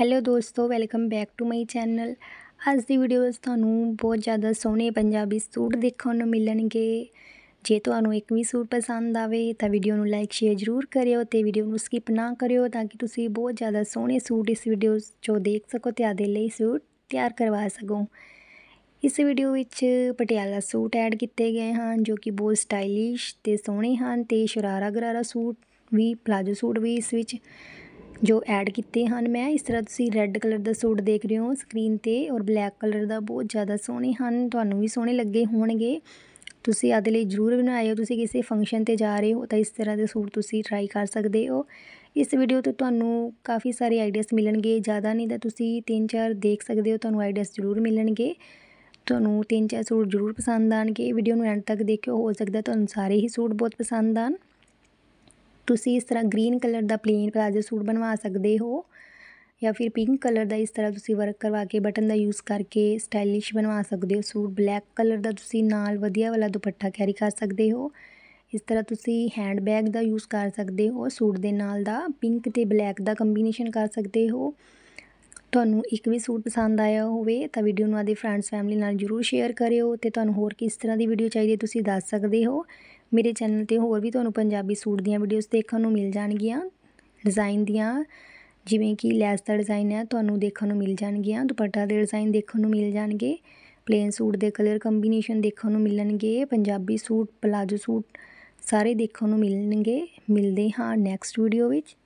hello ਦੋਸਤੋ welcome back to my channel ਅੱਜ ਦੀ ਵੀਡੀਓ ਵਿੱਚ ਤੁਹਾਨੂੰ ਬਹੁਤ ਜ਼ਿਆਦਾ ਸੋਹਣੇ ਪੰਜਾਬੀ ਸੂਟ ਦੇਖਣ ਨੂੰ ਮਿਲਣਗੇ ਜੇ ਤੁਹਾਨੂੰ ਇੱਕ ਵੀ ਸੂਟ ਪਸੰਦ ਆਵੇ ਤਾਂ ਵੀਡੀਓ ਨੂੰ ਲਾਈਕ ਸ਼ੇਅਰ ਜ਼ਰੂਰ ਕਰਿਓ ਤੇ ਵੀਡੀਓ ਨੂੰ ਸਕਿਪ ਨਾ ਕਰਿਓ ਤਾਂ ਕਿ ਤੁਸੀਂ ਬਹੁਤ ਜ਼ਿਆਦਾ ਸੋਹਣੇ ਸੂਟ ਇਸ ਵੀਡੀਓ 'ਚੋਂ ਦੇਖ ਸਕੋ ਤੇ ਆਦੇ ਲਈ ਸੂਟ ਤਿਆਰ ਕਰਵਾ ਸਕੋ ਇਸ ਵੀਡੀਓ ਵਿੱਚ ਪਟਿਆਲਾ ਸੂਟ ਐਡ ਕੀਤੇ ਗਏ ਹਨ ਜੋ ਕਿ ਬਹੁਤ ਸਟਾਈਲਿਸ਼ ਤੇ ਸੋਹਣੇ ਹਨ ਤੇ ਸ਼ਰਾਰਾ ਗਰਾਰਾ ਸੂਟ ਵੀ ਪਲਾਜੋ ਸੂਟ ਵੀ ਇਸ ਵਿੱਚ ਜੋ ਐਡ ਕੀਤੇ ਹਨ ਮੈਂ ਇਸ ਤਰ੍ਹਾਂ ਤੁਸੀਂ ਰੈੱਡ ਕਲਰ ਦਾ ਸੂਟ ਦੇਖ ਰਹੇ ਹੋ ਸਕਰੀਨ ਤੇ ਔਰ ਬਲੈਕ ਕਲਰ ਦਾ ਬਹੁਤ ਜ਼ਿਆਦਾ ਸੋਹਣੇ ਹਨ ਤੁਹਾਨੂੰ ਵੀ ਸੋਹਣੇ ਲੱਗੇ ਹੋਣਗੇ ਤੁਸੀਂ ਆਦੇ ਲਈ ਜ਼ਰੂਰ ਬਣਾਇਓ ਤੁਸੀਂ ਕਿਸੇ ਫੰਕਸ਼ਨ ਤੇ ਜਾ ਰਹੇ ਹੋ ਤਾਂ ਇਸ ਤਰ੍ਹਾਂ ਦੇ ਸੂਟ ਤੁਸੀਂ ਟਰਾਈ ਕਰ ਸਕਦੇ ਹੋ ਇਸ ਵੀਡੀਓ ਤੋਂ ਤੁਹਾਨੂੰ ਕਾਫੀ ਸਾਰੇ ਆਈਡੀਆਜ਼ ਮਿਲਣਗੇ ਜ਼ਿਆਦਾ ਨਹੀਂ ਤਾਂ ਤੁਸੀਂ ਤਿੰਨ ਚਾਰ ਦੇਖ ਸਕਦੇ ਹੋ ਤੁਹਾਨੂੰ ਆਈਡੀਆਜ਼ ਜ਼ਰੂਰ ਮਿਲਣਗੇ ਤੁਹਾਨੂੰ ਤਿੰਨ ਚਾਰ ਸੂਟ ਜ਼ਰੂਰ ਪਸੰਦ ਆਣਗੇ ਵੀਡੀਓ ਨੂੰ ਐਂਡ ਤੱਕ ਦੇਖਿਓ ਹੋ ਸਕਦਾ ਤੁਹਾਨੂੰ ਸਾਰੇ ਹੀ ਸੂਟ ਬਹੁਤ ਪਸੰਦ ਆਣ ਤੁਸੀਂ ਇਸ ਤਰ੍ਹਾਂ ਗ੍ਰੀਨ ਕਲਰ ਦਾ ਪਲੇਨ ਪਲਾਜ਼ੋ ਸੂਟ ਬਣਵਾ ਸਕਦੇ ਹੋ ਜਾਂ ਫਿਰ ਪਿੰਕ ਕਲਰ ਦਾ ਇਸ ਤਰ੍ਹਾਂ ਤੁਸੀਂ ਵਰਕ ਕਰਵਾ ਕੇ ਬਟਨ ਦਾ ਯੂਜ਼ ਕਰਕੇ ਸਟਾਈਲਿਸ਼ ਬਣਵਾ ਸਕਦੇ ਹੋ ਸੂਟ ਬਲੈਕ ਕਲਰ ਦਾ ਤੁਸੀਂ ਨਾਲ ਵਧੀਆ ਵਾਲਾ ਦੁਪੱਟਾ ਕੈਰੀ ਕਰ ਸਕਦੇ ਹੋ ਇਸ ਤਰ੍ਹਾਂ ਤੁਸੀਂ ਹੈਂਡ ਬੈਗ ਦਾ ਯੂਜ਼ ਕਰ ਸਕਦੇ ਹੋ ਸੂਟ ਦੇ ਨਾਲ ਦਾ ਪਿੰਕ ਤੇ ਬਲੈਕ ਦਾ ਕੰਬੀਨੇਸ਼ਨ ਕਰ ਸਕਦੇ ਹੋ ਤੁਹਾਨੂੰ ਇੱਕ ਵੀ ਸੂਟ ਪਸੰਦ ਆਇਆ ਹੋਵੇ ਤਾਂ ਵੀਡੀਓ ਨੂੰ ਆਦੇ ਫਰੈਂਡਸ ਫੈਮਿਲੀ ਨਾਲ ਜਰੂਰ ਸ਼ੇਅਰ ਕਰਿਓ ਤੇ ਤੁਹਾਨੂੰ ਹੋਰ ਕਿਸ ਤਰ੍ਹਾਂ ਦੀ ਵੀਡੀਓ ਚਾਹੀਦੀ ਤੁਸੀਂ ਦੱਸ ਸਕਦੇ ਹੋ ਮੇਰੇ ਚੈਨਲ ਤੇ ਹੋਰ ਵੀ ਤੁਹਾਨੂੰ ਪੰਜਾਬੀ ਸੂਟ ਦੀਆਂ ਵੀਡੀਓਜ਼ ਦੇਖਣ ਨੂੰ ਮਿਲ ਜਾਣਗੀਆਂ ਡਿਜ਼ਾਈਨ ਦੀਆਂ ਜਿਵੇਂ ਕਿ ਲੈਸ ਦਾ ਡਿਜ਼ਾਈਨ ਹੈ ਤੁਹਾਨੂੰ ਦੇਖਣ ਨੂੰ ਮਿਲ ਜਾਣਗੀਆਂ ਦੁਪੱਟਾ ਦੇ ਡਿਜ਼ਾਈਨ ਦੇਖਣ ਨੂੰ ਮਿਲ ਜਾਣਗੇ ਪਲੇਨ ਸੂਟ ਦੇ ਕਲਰ ਕੰਬੀਨੇਸ਼ਨ ਦੇਖਣ ਨੂੰ ਮਿਲਣਗੇ ਪੰਜਾਬੀ ਸੂਟ ਪਲਾਜੋ ਸੂਟ ਸਾਰੇ ਦੇਖਣ ਨੂੰ ਮਿਲਣਗੇ ਮਿਲਦੇ ਹਾਂ ਨੈਕਸਟ ਵੀਡੀਓ ਵਿੱਚ